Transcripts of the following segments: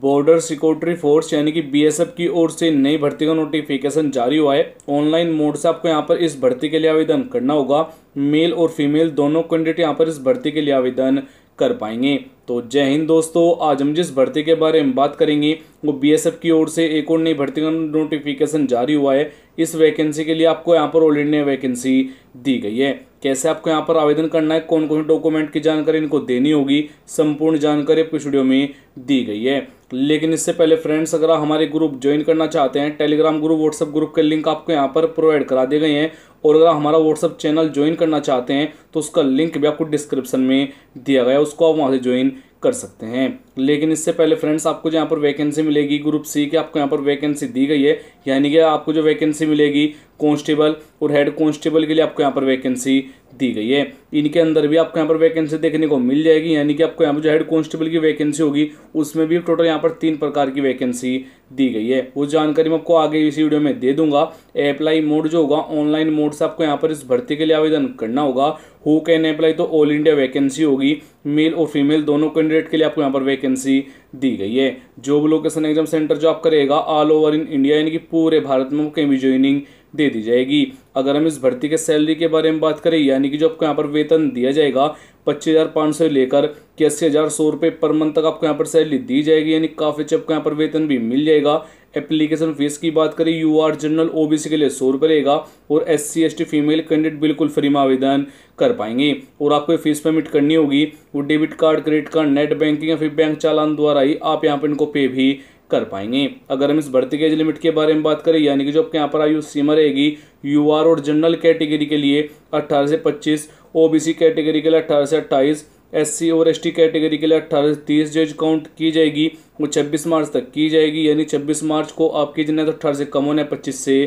border security force यानी कि BSF की ओर से नई भर्ती का नोटिफिकेशन जारी हुआ है ऑनलाइन मोड से आपको यहाँ पर इस भर्ती के लिए आवेदन करना होगा मेल और फीमेल दोनों कैंडिडेट यहाँ पर इस भर्ती के लिए आवेदन कर पाएंगे तो जय हिंद दोस्तों आज हम जिस भर्ती के बारे में बात करेंगे वो बीएसएफ की ओर से एक और नई भर्ती का नोटिफिकेशन जारी हुआ है इस वैकेंसी के लिए आपको यहाँ पर ऑल इंडिया वैकेंसी दी गई है कैसे आपको यहाँ पर आवेदन करना है कौन कौन डॉक्यूमेंट की जानकारी इनको देनी होगी संपूर्ण जानकारी आपको इस वीडियो में दी गई है लेकिन इससे पहले फ्रेंड्स अगर आप हमारे ग्रुप ज्वाइन करना चाहते हैं टेलीग्राम ग्रुप व्हाट्सएप ग्रुप के लिंक आपको यहाँ पर प्रोवाइड करा दिए गए हैं और अगर हमारा व्हाट्सअप चैनल ज्वाइन करना चाहते हैं तो उसका लिंक भी आपको डिस्क्रिप्शन में दिया गया है उसको आप वहाँ से ज्वाइन कर सकते हैं लेकिन इससे पहले फ्रेंड्स आपको जो यहाँ पर वैकेंसी मिलेगी ग्रुप सी की आपको यहाँ पर वैकेंसी दी गई है यानी कि आपको जो वैकेंसी मिलेगी कांस्टेबल और हेड कांस्टेबल के लिए आपको यहाँ पर वैकेंसी दी गई है इनके अंदर भी आपको यहाँ पर वैकेंसी देखने को मिल जाएगी यानी कि आपको यहाँ पर जो हेड कॉन्स्टेबल की वैकेंसी होगी उसमें भी टोटल यहाँ पर तीन प्रकार की वैकेंसी दी गई है वो जानकारी मैं आपको आगे इसी वीडियो में दे दूंगा अप्लाई मोड जो होगा ऑनलाइन मोड से आपको यहाँ पर इस भर्ती के लिए आवेदन करना होगा हु कैन अप्लाई तो ऑल इंडिया वैकेंसी होगी मेल और फीमेल दोनों कैंडिडेट के लिए आपको यहाँ पर वैकेंसी vacancy दी गई है जो भी लोकेशन एग्जाम सेंटर जो आप करेगा ऑल ओवर इन इंडिया यानी कि पूरे भारत में कहीं भी ज्वाइनिंग दे दी जाएगी अगर हम इस भर्ती के सैलरी के बारे में बात करें यानी कि जो आपको यहाँ पर वेतन दिया जाएगा पच्चीस हज़ार पाँच सौ लेकर के अस्सी हज़ार सौ रुपये पर मंथ तक आपको यहाँ पर सैलरी दी जाएगी यानी काफ़ी अच्छे आपको यहाँ पर वेतन भी मिल जाएगा एप्लीकेशन फीस की बात करें U R general O B C के लिए सौ रुपये रहेगा और S C S T female candidate बिल्कुल फ्री में आवेदन कर पाएंगे और आपको फीस पेमेंट करनी होगी वो debit card credit card net banking या फिर बैंक चालान द्वारा भाई आप यहाँ पर इनको पे भी कर पाएंगे अगर हम इस के एज लिमिट के बारे में बात करें यानी कि जो आपके यहाँ पर आयु सीमा रहेगी यू और जनरल कैटेगरी के लिए अट्ठारह से पच्चीस ओबीसी कैटेगरी के लिए अट्ठारह से अट्ठाईस एससी और एसटी कैटेगरी के लिए अट्ठारह से तीस जज काउंट की जाएगी वो 26 मार्च तक की जाएगी यानी 26 मार्च को आपकी जिन्हें तो अट्ठारह से कम होना है पच्चीस से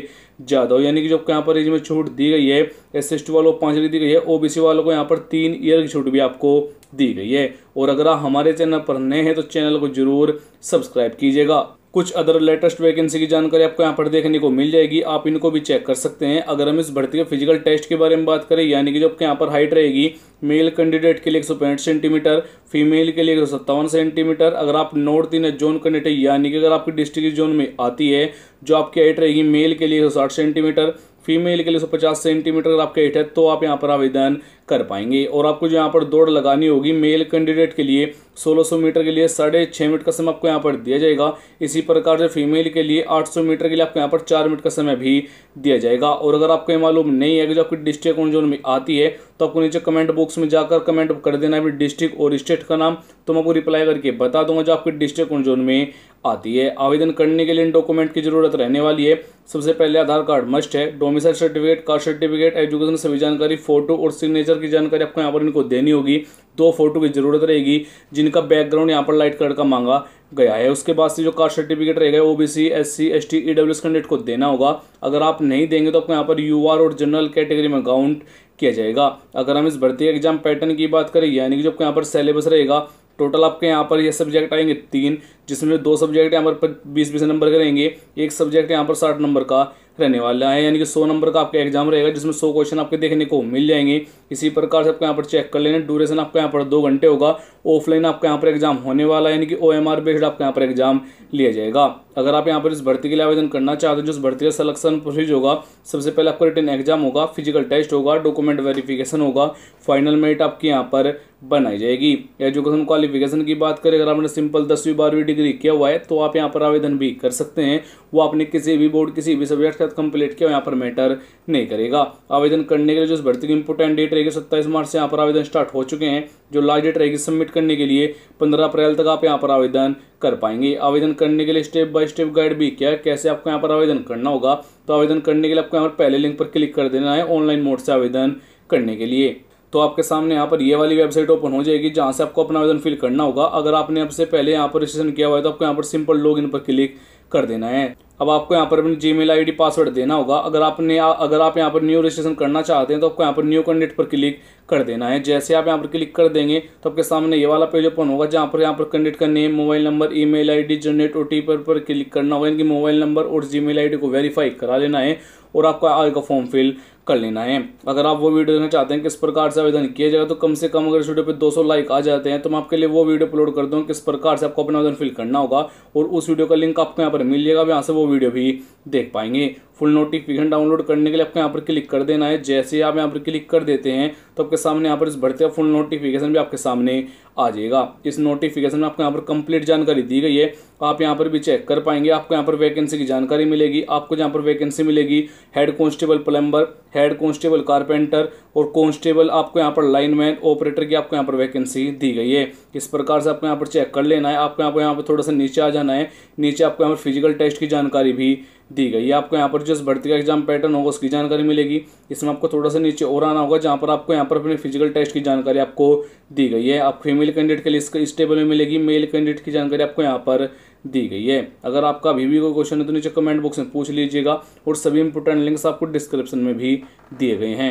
ज़्यादा हो यानी कि जो यहाँ पर इसमें छूट दी गई है एस एस वालों को पाँच दी गई है ओबीसी वालों को यहाँ पर तीन ईयर की छूट भी आपको दी गई है और अगर आप हमारे चैनल पर नए हैं तो चैनल को जरूर सब्सक्राइब कीजिएगा कुछ अदर लेटेस्ट वैकेंसी की जानकारी आपको यहाँ पर देखने को मिल जाएगी आप इनको भी चेक कर सकते हैं अगर हम इस भर्ती के फिजिकल टेस्ट के बारे में बात करें यानी कि जो आपके यहाँ पर हाइट रहेगी मेल कैंडिडेट के लिए एक सेंटीमीटर फीमेल के लिए एक सत्तावन सेंटीमीटर अगर आप नॉर्थ इन जोन कैंडिडेट यानी कि अगर आपकी डिस्ट्रिक्ट जोन में आती है जो आपकी हाइट रहेगी मेल के लिए एक सेंटीमीटर फीमेल के लिए 150 सेंटीमीटर अगर आपके हाइट है तो आप यहाँ पर आवेदन कर पाएंगे और आपको जो यहाँ पर दौड़ लगानी होगी मेल कैंडिडेट के लिए 1600 मीटर के लिए साढ़े छः मिनट का समय आपको यहाँ पर दिया जाएगा इसी प्रकार से फीमेल के लिए 800 मीटर के लिए आपको यहाँ पर चार मिनट का समय भी दिया जाएगा और अगर आपको ये मालूम नहीं है कि जो आपकी डिस्ट्रिक्ट और जोन में आती है तो आपको नीचे कमेंट बॉक्स में जाकर कमेंट कर देना अभी डिस्ट्रिक्ट और स्टेट का नाम तो मैं आपको रिप्लाई करके बता दूंगा जो आपकी डिस्ट्रिक्ट और जोन में आती है आवेदन करने के लिए इन डॉक्यूमेंट की जरूरत रहने वाली है सबसे पहले आधार कार्ड मस्ट है domicile certificate caste certificate education सभी जानकारी फोटो और सिग्नेचर कलर की जानकारी आपको यहाँ पर इनको देनी होगी दो फोटो की ज़रूरत रहेगी जिनका बैकग्राउंड यहाँ पर लाइट कलर का मांगा गया है उसके बाद से जो कास्ट सर्टिफिकेट रहेगा O B C S C S T E W S candidate को देना होगा अगर आप नहीं देंगे तो आपको यहाँ पर यू आर और जनरल कैटेगरी में काउंट किया जाएगा अगर हम इस भर्ती एग्जाम पैटर्न की बात करें यानी कि जो आपको यहाँ पर सिलेबस रहेगा टोटल आपके यहाँ पर ये सब्जेक्ट आएंगे तीन जिसमें दो सब्जेक्ट यहाँ पर बीस बीस नंबर के रहेंगे एक सब्जेक्ट यहाँ पर साठ नंबर का रहने वाला है यानी कि सौ नंबर का आपका एग्जाम रहेगा जिसमें सौ क्वेश्चन आपके देखने को मिल जाएंगे इसी प्रकार से आपको यहाँ पर चेक कर लेना ड्यूरेशन आपका यहाँ पर दो घंटे होगा ऑफलाइन आपका यहाँ पर एग्जाम होने वाला है यानी कि ओ बेस्ड आपका यहाँ पर एग्जाम लिया जाएगा अगर आप यहाँ पर इस भर्ती के लिए आवेदन करना चाहते हो जो इस भर्ती का सिलेक्शन प्रोसीज होगा सबसे पहले आपका रिटर्न एग्जाम होगा फिजिकल टेस्ट होगा डॉक्यूमेंट वेरिफिकेशन होगा फाइनल मेरिट आपकी यहाँ पर बनाई जाएगी एजुकेशन क्वालिफिकेशन की बात करें अगर आपने सिंपल दसवीं बारहवीं डिग्री किया हुआ है तो आप यहाँ पर आवेदन भी कर सकते हैं वो आपने किसी भी बोर्ड किसी भी सब्जेक्ट का तक कंप्लीट किया यहाँ पर मैटर नहीं करेगा आवेदन करने के लिए जो भर्ती की इंपोर्टेंट डेट रहेगी सत्ताईस मार्च से यहाँ पर आवेदन स्टार्ट हो चुके हैं जो लास्ट डेट रहेगी सबमिट करने के लिए पंद्रह अप्रैल तक आप यहाँ पर आवेदन कर पाएंगे आवेदन करने के लिए स्टेप बाय स्टेप गाइड भी क्या कैसे आपको यहाँ पर आवेदन करना होगा तो आवेदन करने के लिए आपको यहाँ पर पहले लिंक पर क्लिक कर देना है ऑनलाइन मोड से आवेदन करने के लिए तो आपके सामने यहाँ पर ये वाली वेबसाइट ओपन हो जाएगी जहाँ से आपको अपना आवेदन फिल करना होगा अगर आपने अब से पहले यहाँ पर रजिस्ट्रेशन किया हुआ है तो आपको यहाँ पर सिंपल लॉग इन पर क्लिक कर देना है अब आपको यहाँ पर अपनी Gmail I D password देना होगा अगर आपने अगर आप यहाँ पर न्यू रजिस्ट्रेशन करना चाहते हैं तो आपको यहाँ पर न्यू कैंडिडेट पर क्लिक कर देना है जैसे आप यहाँ पर क्लिक कर देंगे तो आपके सामने ये वाला पेज ओपन होगा जहाँ पर यहाँ पर कैंडिडेट का name mobile number email I D generate OTP, पर क्लिक करना होगा इनकी मोबाइल नंबर और जी मेल आई डी को वेरीफाई करा लेना है और आपका आगे फॉर्म फिल कर लेना है अगर आप वो वीडियो देखना चाहते हैं किस प्रकार से आवेदन किया जाएगा तो कम से कम अगर इस वीडियो पे 200 लाइक आ जाते हैं तो मैं आपके लिए वो वीडियो अपलोड कर दूँ किस प्रकार से आपको अपना आवेदन फिल करना होगा और उस वीडियो का लिंक आपको यहाँ पर मिल जाएगा यहाँ से वो वीडियो भी देख पाएंगे फुल नोटिफिकेशन डाउनलोड करने के लिए आपको यहाँ पर क्लिक कर देना है जैसे आप यहाँ पर क्लिक कर देते हैं तो आपके सामने यहाँ पर इस भर्ती का फुल नोटिफिकेशन भी आपके सामने आ जाएगा इस नोटिफिकेशन में आपको यहाँ पर कंप्लीट जानकारी दी गई है आप यहाँ पर भी चेक कर पाएंगे आपको यहाँ पर वैकेंसी की जानकारी मिलेगी आपको जहाँ पर वैकेंसी मिलेगी head constable plumber head constable carpenter और कांस्टेबल आपको यहाँ पर लाइनमैन ऑपरेटर की आपको यहाँ पर वैकेंसी दी गई है इस प्रकार से आपको यहाँ पर चेक कर लेना है आपको यहाँ पर यहाँ पर थोड़ा सा नीचे आ जाना है नीचे आपको यहाँ पर फिजिकल टेस्ट की जानकारी भी दी गई है आपको यहाँ पर जो भर्ती का एग्जाम पैटर्न होगा उसकी जानकारी मिलेगी इसमें आपको थोड़ा सा नीचे और आना होगा जहाँ पर आपको यहाँ पर अपने फिजिकल टेस्ट की जानकारी आपको दी गई है आप फीमेल कैंडिडेट के लिए इसका इस टेबल में मिलेगी मेल कैंडिडेट की जानकारी आपको यहाँ पर दी गई है अगर आपका अभी भी कोई क्वेश्चन है तो नीचे कमेंट बॉक्स में पूछ लीजिएगा और सभी इंपोर्टेंट लिंक्स आपको डिस्क्रिप्शन में भी दिए गए हैं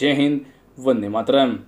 जय हिंद वंदे मातरम